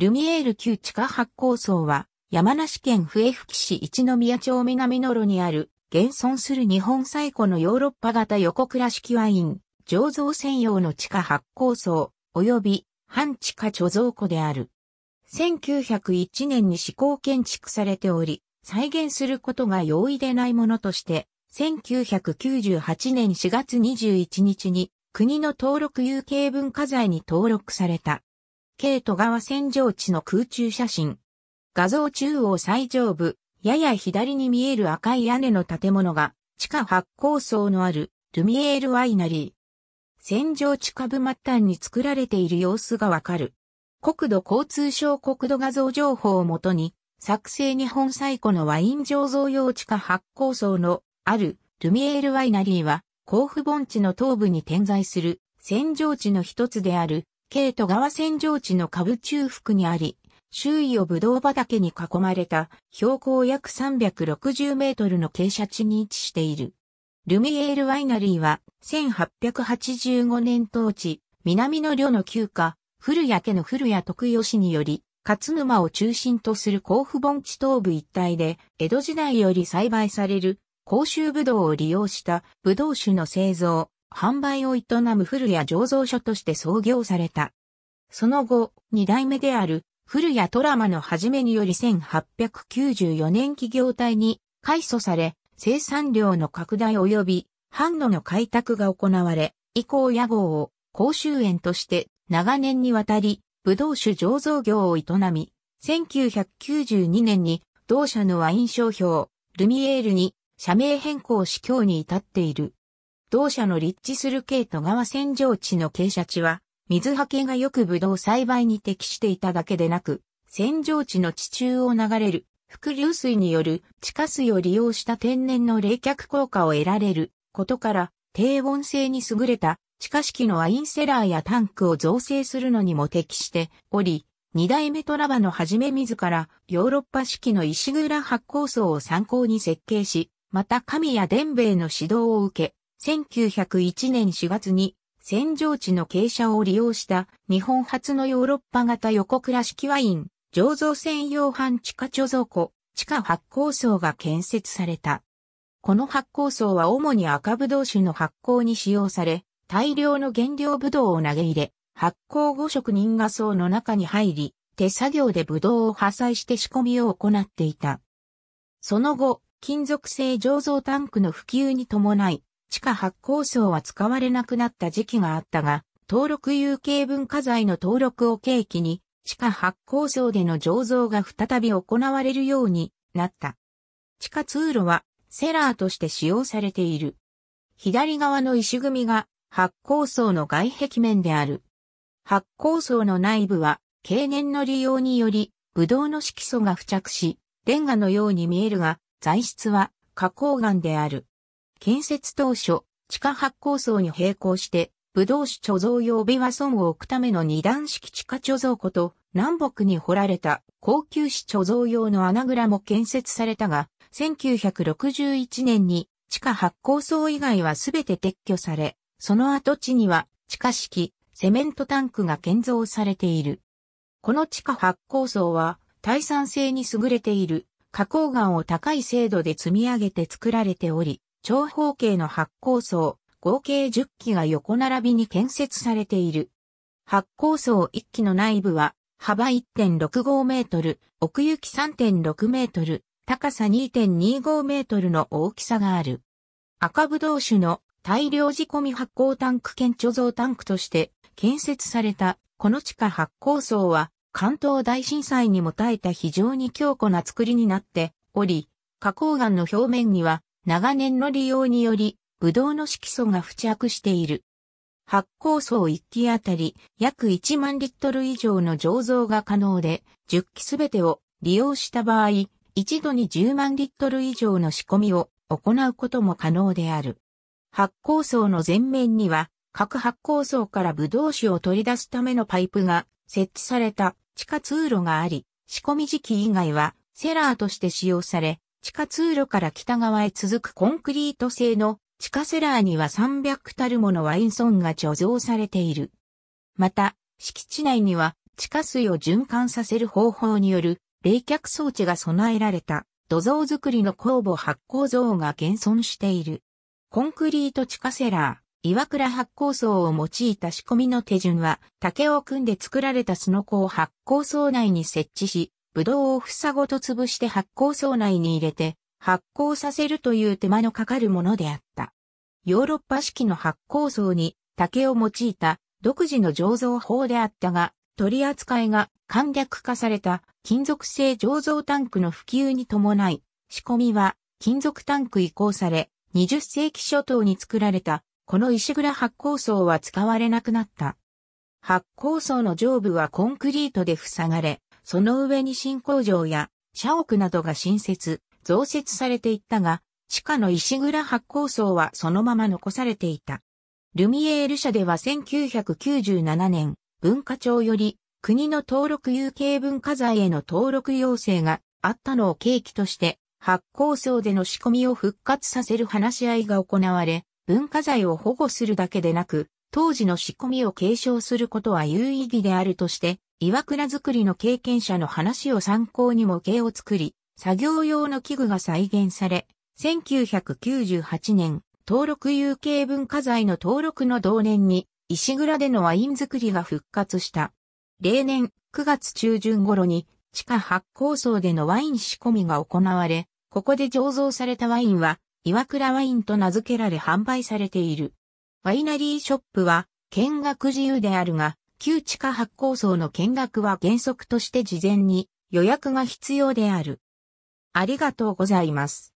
ルミエール旧地下発酵層は、山梨県笛吹市一宮町南野路にある、現存する日本最古のヨーロッパ型横倉式ワイン、醸造専用の地下発酵層、及び半地下貯蔵庫である。1901年に試行建築されており、再現することが容易でないものとして、1998年4月21日に国の登録有形文化財に登録された。京都川線上地の空中写真。画像中央最上部、やや左に見える赤い屋根の建物が、地下発酵層のある、ルミエールワイナリー。戦場地下部末端に作られている様子がわかる。国土交通省国土画像情報をもとに、作成日本最古のワイン醸造用地下発酵層のあるルミエールワイナリーは、甲府盆地の東部に点在する戦場地の一つである京都川扇状地の下部中腹にあり、周囲をぶどう畑に囲まれた標高約360メートルの傾斜地に位置している。ルミエールワイナリーは1885年当地、南の領の旧家、古谷家の古谷徳義により、勝沼を中心とする甲府盆地東部一帯で、江戸時代より栽培される甲州ぶどうを利用したぶどう酒の製造、販売を営む古谷醸造所として創業された。その後、二代目である古谷ラマの始めにより1894年企業体に改祖され、生産量の拡大及び販路の開拓が行われ、以降屋号を甲州園として長年にわたり、葡萄酒醸造業を営み、1992年に同社のワイン商標、ルミエールに社名変更し今日に至っている。同社の立地する軽都川扇状地の傾斜地は、水はけがよくブドウ栽培に適していただけでなく、扇状地の地中を流れる、伏流水による地下水を利用した天然の冷却効果を得られることから、低温性に優れた地下式のワインセラーやタンクを造成するのにも適しており、二代目トラバのはじめ自らヨーロッパ式の石倉発酵層を参考に設計し、また神谷伝兵衛の指導を受け、1901年4月に戦場地の傾斜を利用した日本初のヨーロッパ型横倉式ワイン醸造専用版地下貯蔵庫、地下発酵層が建設された。この発酵層は主に赤ぶどう酒の発酵に使用され、大量の原料ぶどうを投げ入れ、発酵後職人が層の中に入り、手作業でぶどうを破砕して仕込みを行っていた。その後、金属製醸造タンクの普及に伴い、地下発酵層は使われなくなった時期があったが、登録有形文化財の登録を契機に、地下発酵層での醸造が再び行われるようになった。地下通路はセラーとして使用されている。左側の石組みが発酵層の外壁面である。発酵層の内部は経年の利用により、ブドウの色素が付着し、レンガのように見えるが、材質は花崗岩である。建設当初、地下発酵層に並行して、武道士貯蔵用ビワソンを置くための二段式地下貯蔵庫と南北に掘られた高級市貯蔵用の穴蔵も建設されたが、1961年に地下発酵層以外はすべて撤去され、その跡地には地下式、セメントタンクが建造されている。この地下発酵層は、耐酸性に優れている加工岩を高い精度で積み上げて作られており、長方形の発光層、合計10基が横並びに建設されている。発光層1基の内部は、幅1.65メートル、奥行き3.6メートル、高さ2.25メートルの大きさがある。赤ぶどうの大量仕込み発酵タンク兼貯蔵タンクとして建設されたこの地下発酵層は関東大震災にも耐えた非常に強固な作りになっており、花崗岩の表面には長年の利用により、ブドウの色素が付着している。発酵層1基あたり約1万リットル以上の醸造が可能で、10基すべてを利用した場合、一度に10万リットル以上の仕込みを行うことも可能である。発酵層の前面には、各発酵層からブドウ酒を取り出すためのパイプが設置された地下通路があり、仕込み時期以外はセラーとして使用され、地下通路から北側へ続くコンクリート製の地下セラーには300たるものワインソンが貯蔵されている。また、敷地内には地下水を循環させる方法による冷却装置が備えられた土蔵作りの酵母発酵像が現存している。コンクリート地下セラー、岩倉発酵層を用いた仕込みの手順は竹を組んで作られたスノコを発酵層内に設置し、ブドウを房ごと潰して発酵槽内に入れて発酵させるという手間のかかるものであった。ヨーロッパ式の発酵槽に竹を用いた独自の醸造法であったが、取り扱いが簡略化された金属製醸造タンクの普及に伴い、仕込みは金属タンク移行され、20世紀初頭に作られた、この石倉発酵層は使われなくなった。発酵層の上部はコンクリートで塞がれ、その上に新工場や社屋などが新設、増設されていったが、地下の石蔵発酵層はそのまま残されていた。ルミエール社では1997年、文化庁より国の登録有形文化財への登録要請があったのを契機として、発酵層での仕込みを復活させる話し合いが行われ、文化財を保護するだけでなく、当時の仕込みを継承することは有意義であるとして、岩倉作りの経験者の話を参考に模型を作り、作業用の器具が再現され、1998年、登録有形文化財の登録の同年に、石倉でのワイン作りが復活した。例年、9月中旬頃に、地下発酵層でのワイン仕込みが行われ、ここで醸造されたワインは、岩倉ワインと名付けられ販売されている。ワイナリーショップは見学自由であるが、旧地下発酵層の見学は原則として事前に予約が必要である。ありがとうございます。